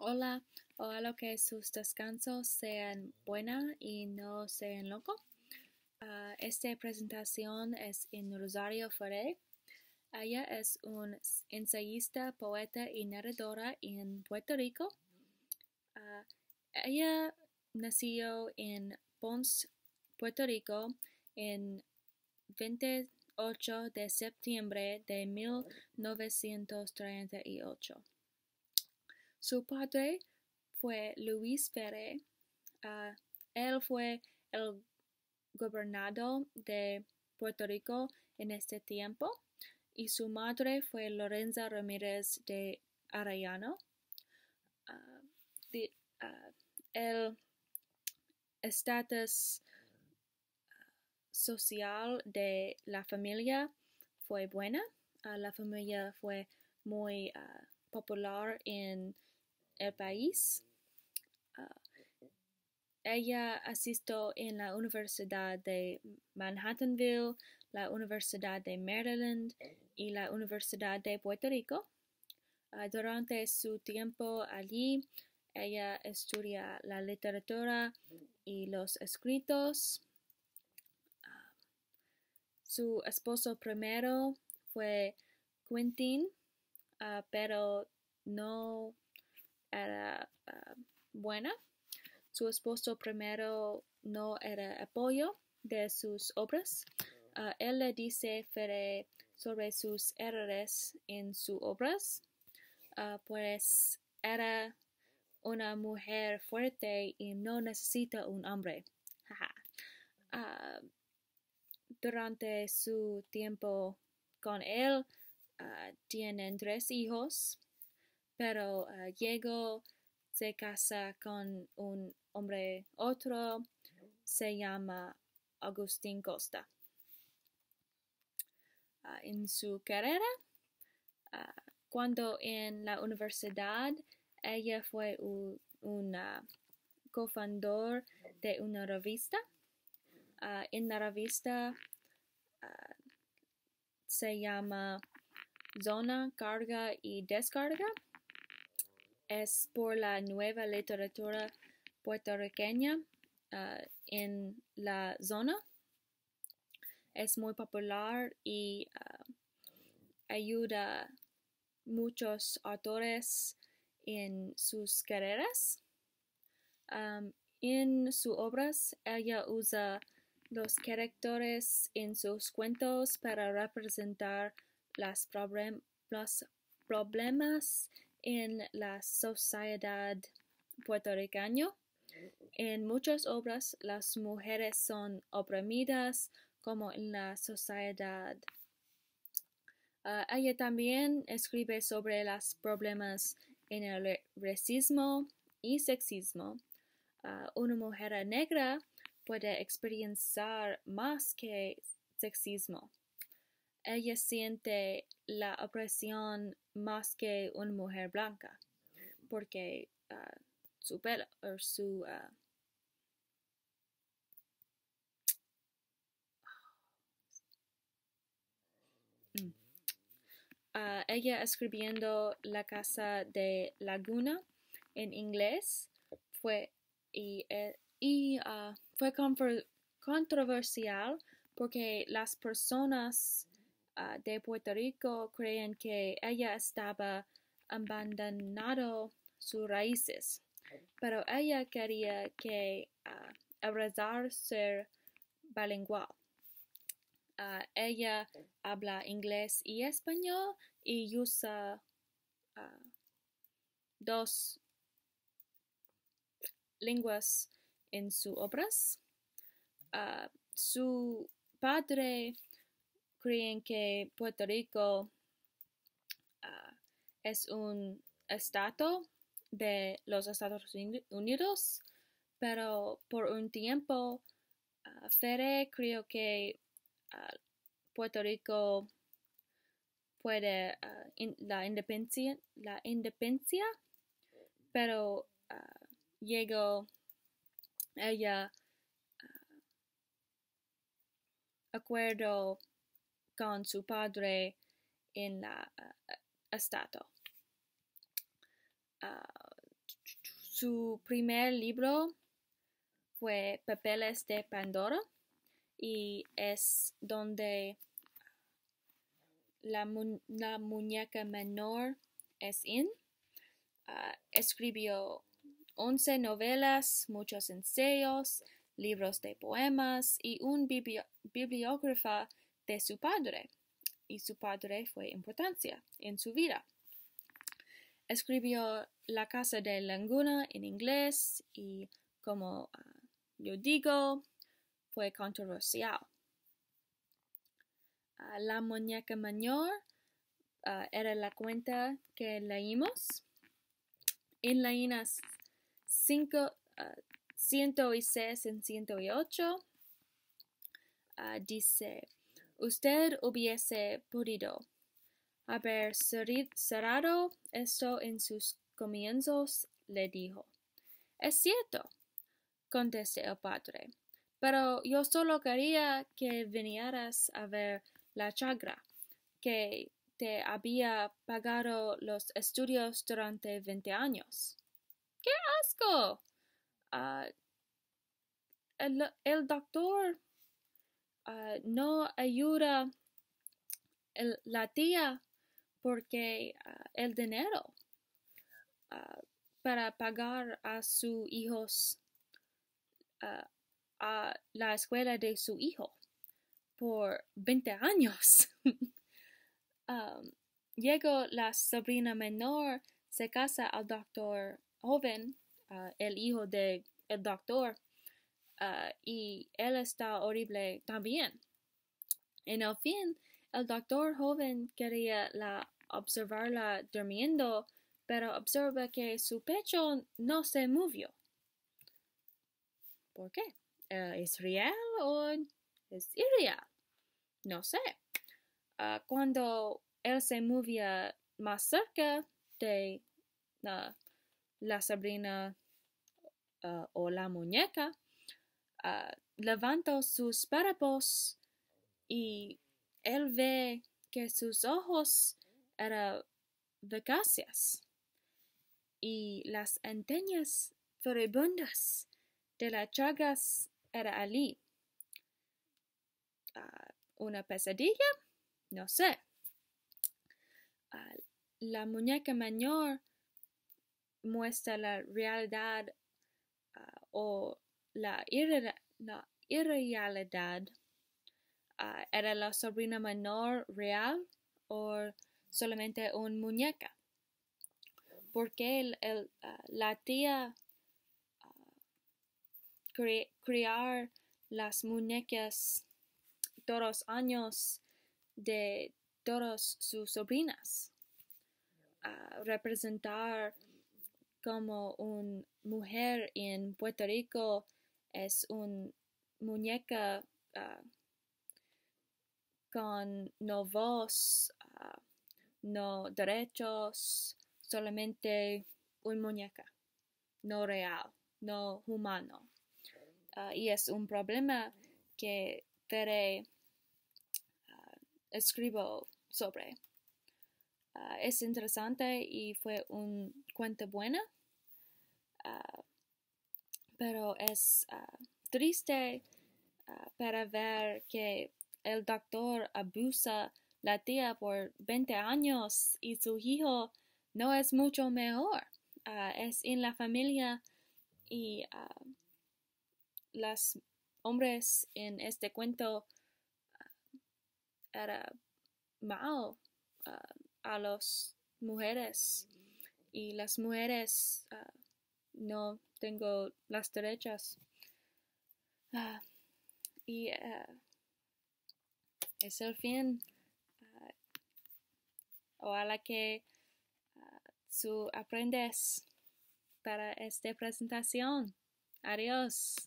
Hola, ojalá que sus descansos sean buenas y no sean loco. Ah, esta presentación es en Rosario Ferre Ella es un ensayista, poeta y narradora en Puerto Rico. Ah, ella nació en Ponce, Puerto Rico, en 28 de septiembre de 1938. Su padre fue Luis Ferre. Ah, él fue el gobernador de Puerto Rico en este tiempo y su madre fue Lorenza Ramírez de Arellano. Ah, ah, el estatus social de la familia fue buena. la familia fue muy popular en el país. Ah, ella asistió en la Universidad de Manhattanville, la Universidad de Maryland y la Universidad de Puerto Rico. Ah, durante su tiempo allí, ella estudia la literatura y los escritos. Ah, su esposo primero fue Quentin, pero no era ah, buena. Su esposo primero no era apoyo de sus obras. Oh. Ah, él le dice sobre sus errores en sus obras, ah, pues era una mujer fuerte y no necesita un hombre. durante su tiempo con él, tienen tres hijos pero ah, Diego se casa con un hombre otro, se llama Agustín Costa. Ah, en su carrera, ah, cuando en la universidad, ella fue un, una cofundador de una revista. en la revista se llama Zona Carga y Descarga es por la nueva literatura puertorriqueña ah, en la zona. Es muy popular y ah, ayuda a muchos autores en sus carreras. Ah, en sus obras, ella usa los caracteres en sus cuentos para representar los problemas en la sociedad puertorriqueña. En muchas obras las mujeres son oprimidas como en la sociedad. Ah, ella también escribe sobre los problemas en el racismo y sexismo. Ah, una mujer negra puede experienciar más que sexismo ella siente la opresión más que una mujer blanca, porque ah, su pelo o su... Ah, mm, ah, ella escribiendo La Casa de Laguna en inglés fue, y, eh, fue controversial porque las personas Ah, de Puerto Rico creen que ella estaba abandonando sus raíces, pero ella quería que ah, abrazar ser bilingüe. Ah, ella habla inglés y español y usa dos lenguas en sus obras. su padre creen que Puerto Rico ah, es un estado de los Estados Unidos, pero por un tiempo uh, ah, creo que ah, Puerto Rico puede la independencia, la independencia, pero llegó ella acuerdo con su padre en la eh, estatua. Ah, su primer libro fue Papeles de Pandora y es donde la, muñeca menor es in. Ah, escribió 11 novelas, muchos ensayos, libros de poemas y un bibliógrafo de su padre y su padre fue importancia en su vida. Escribió La casa de Languna en inglés y, como ah, yo digo, fue controversial. Ah, la muñeca mayor ah, era la cuenta que leímos. En líneas 106 en 108 dice Usted hubiese podido haber cerrado esto en sus comienzos, le dijo. Es cierto, contestó el padre, pero yo solo quería que vinieras a ver la chagra que te había pagado los estudios durante veinte años. ¡Qué asco! Ah, el doctor Ah, no ayuda la tía porque ah, el dinero ah, para pagar a sus hijos a la escuela de su hijo por 20 años. um, la sobrina menor, se casa al doctor joven, el hijo del doctor, Ah, y él está horrible también. En el fin, el doctor joven quería observarla durmiendo, pero observa que su pecho no se movió. ¿Por qué? Ah, ¿Es real o es irreal? No sé. Ah, cuando él se movía más cerca de la Sabrina o la muñeca, Ah, levanto sus párpados y él ve que sus ojos eran vacacias y las antenas furibundas de las chagas era allí. Ah, ¿Una pesadilla? No sé. Ah, la muñeca mayor muestra la realidad o la, la irrealidad ah, era la sobrina menor real o solamente un muñeca. Porque el, ah, la tía ah, crear las muñecas todos los años de todas sus sobrinas, representar como una mujer en Puerto Rico es un muñeca ah, con no voz, ah, no derechos, solamente un muñeca, no real, no humano. Ah, y es un problema que veré, escribo sobre. es interesante y fue un cuento buena pero es ah, triste ah, para ver que el doctor abusa la tía por 20 años y su hijo no es mucho mejor. Ah, es en la familia y los hombres en este cuento era mal a las mujeres y las mujeres no tengo las derechas. Ah, y ah, es el fin. Ah, ojalá que su aprendes para esta presentación. Adiós.